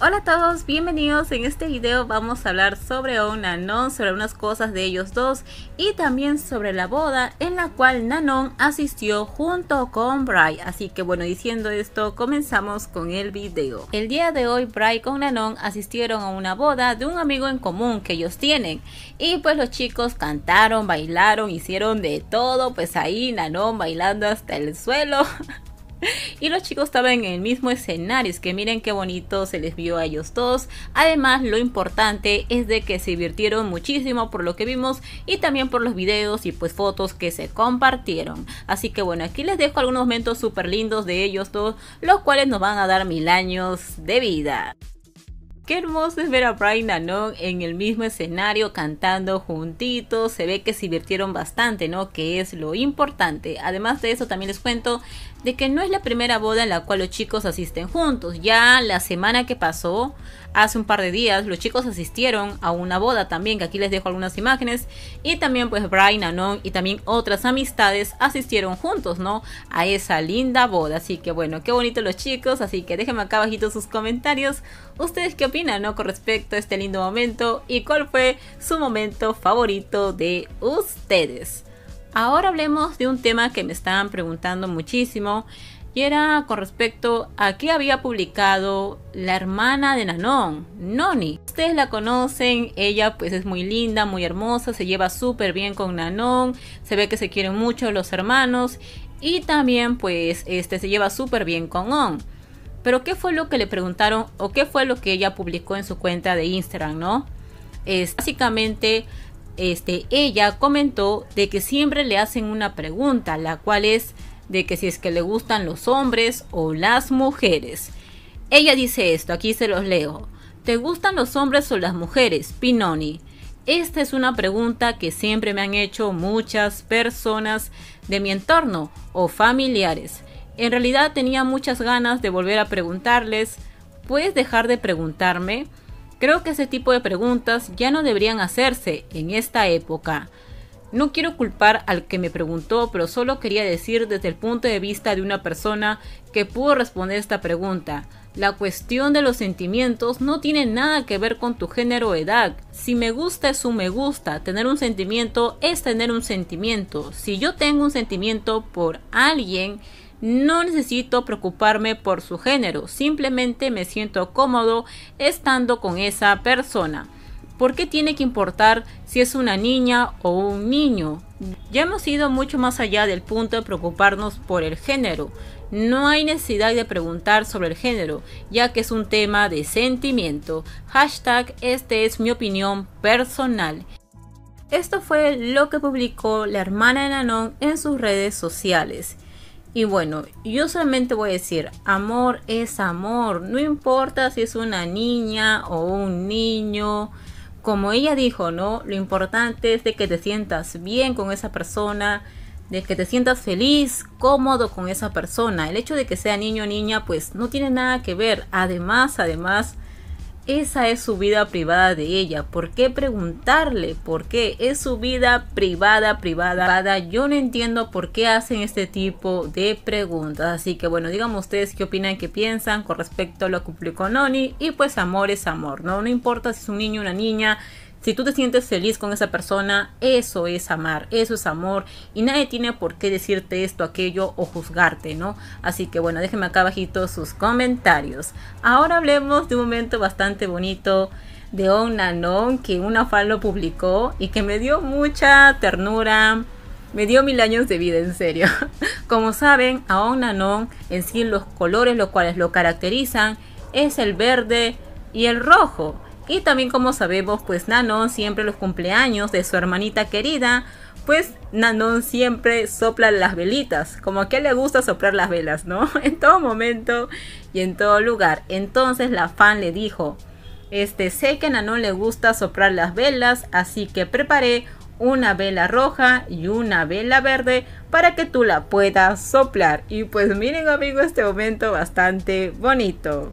Hola a todos, bienvenidos. En este video vamos a hablar sobre Nanon, sobre unas cosas de ellos dos y también sobre la boda en la cual Nanon asistió junto con Bry. Así que bueno, diciendo esto, comenzamos con el video. El día de hoy Bry con Nanon asistieron a una boda de un amigo en común que ellos tienen. Y pues los chicos cantaron, bailaron, hicieron de todo. Pues ahí Nanon bailando hasta el suelo. y los chicos estaban en el mismo escenario, es que miren qué bonito se les vio a ellos dos. Además, lo importante es de que se divirtieron muchísimo por lo que vimos y también por los videos y pues fotos que se compartieron. Así que bueno, aquí les dejo algunos momentos súper lindos de ellos dos, los cuales nos van a dar mil años de vida. Qué hermoso es ver a Brian no en el mismo escenario cantando juntitos. Se ve que se divirtieron bastante, ¿no? Que es lo importante. Además de eso, también les cuento de que no es la primera boda en la cual los chicos asisten juntos. Ya la semana que pasó, hace un par de días, los chicos asistieron a una boda también, que aquí les dejo algunas imágenes. Y también pues Brian, Anon y también otras amistades asistieron juntos, ¿no? A esa linda boda. Así que bueno, qué bonito los chicos. Así que déjenme acá abajito sus comentarios. ¿Ustedes qué opinan, no? Con respecto a este lindo momento y cuál fue su momento favorito de ustedes. Ahora hablemos de un tema que me estaban preguntando muchísimo y era con respecto a qué había publicado la hermana de Nanon Noni. Ustedes la conocen, ella pues es muy linda, muy hermosa, se lleva súper bien con Nanon se ve que se quieren mucho los hermanos y también pues este se lleva súper bien con On. Pero qué fue lo que le preguntaron o qué fue lo que ella publicó en su cuenta de Instagram, ¿no? Es básicamente este, ella comentó de que siempre le hacen una pregunta, la cual es de que si es que le gustan los hombres o las mujeres. Ella dice esto, aquí se los leo. ¿Te gustan los hombres o las mujeres, Pinoni? Esta es una pregunta que siempre me han hecho muchas personas de mi entorno o familiares. En realidad tenía muchas ganas de volver a preguntarles, ¿puedes dejar de preguntarme? Creo que ese tipo de preguntas ya no deberían hacerse en esta época. No quiero culpar al que me preguntó, pero solo quería decir desde el punto de vista de una persona que pudo responder esta pregunta. La cuestión de los sentimientos no tiene nada que ver con tu género o edad. Si me gusta es un me gusta, tener un sentimiento es tener un sentimiento. Si yo tengo un sentimiento por alguien, no necesito preocuparme por su género, simplemente me siento cómodo estando con esa persona. ¿Por qué tiene que importar si es una niña o un niño? Ya hemos ido mucho más allá del punto de preocuparnos por el género. No hay necesidad de preguntar sobre el género, ya que es un tema de sentimiento. Hashtag, esta es mi opinión personal. Esto fue lo que publicó la hermana de Nanon en sus redes sociales. Y bueno, yo solamente voy a decir, amor es amor, no importa si es una niña o un niño, como ella dijo, ¿no? Lo importante es de que te sientas bien con esa persona, de que te sientas feliz, cómodo con esa persona. El hecho de que sea niño o niña, pues no tiene nada que ver. Además, además, esa es su vida privada de ella. ¿Por qué preguntarle? ¿Por qué es su vida privada, privada, privada? Yo no entiendo por qué hacen este tipo de preguntas. Así que bueno, digamos ustedes qué opinan, qué piensan con respecto a lo que con Noni. Y pues amor es amor, ¿no? No importa si es un niño o una niña. Si tú te sientes feliz con esa persona, eso es amar, eso es amor. Y nadie tiene por qué decirte esto, aquello o juzgarte, ¿no? Así que bueno, déjenme acá abajito sus comentarios. Ahora hablemos de un momento bastante bonito de On Nanon que una fan lo publicó y que me dio mucha ternura. Me dio mil años de vida, en serio. Como saben, a On Nanon en sí los colores los cuales lo caracterizan es el verde y el rojo. Y también como sabemos, pues Nanon siempre los cumpleaños de su hermanita querida, pues Nanon siempre sopla las velitas, como que le gusta soplar las velas, ¿no? En todo momento y en todo lugar. Entonces la fan le dijo, este, sé que a Nanon le gusta soplar las velas, así que preparé una vela roja y una vela verde para que tú la puedas soplar. Y pues miren amigo este momento bastante bonito.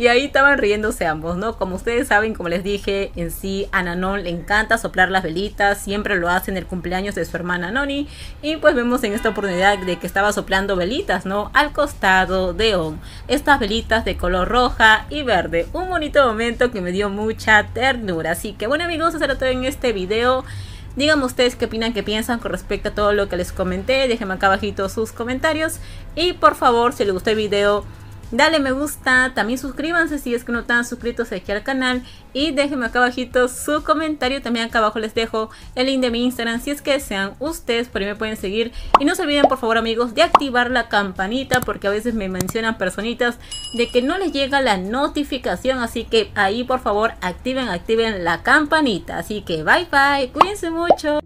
Y ahí estaban riéndose ambos, ¿no? Como ustedes saben, como les dije, en sí a Nanon le encanta soplar las velitas, siempre lo hace en el cumpleaños de su hermana Noni. Y pues vemos en esta oportunidad de que estaba soplando velitas, ¿no? Al costado de On. Estas velitas de color roja y verde. Un bonito momento que me dio mucha ternura. Así que bueno amigos, eso era todo en este video. Díganme ustedes qué opinan, qué piensan con respecto a todo lo que les comenté. Déjenme acá abajito sus comentarios. Y por favor, si les gustó el video Dale me gusta, también suscríbanse si es que no están suscritos aquí al canal y déjenme acá abajito su comentario, también acá abajo les dejo el link de mi Instagram si es que sean ustedes, por ahí me pueden seguir y no se olviden por favor amigos de activar la campanita porque a veces me mencionan personitas de que no les llega la notificación, así que ahí por favor activen, activen la campanita, así que bye bye, cuídense mucho.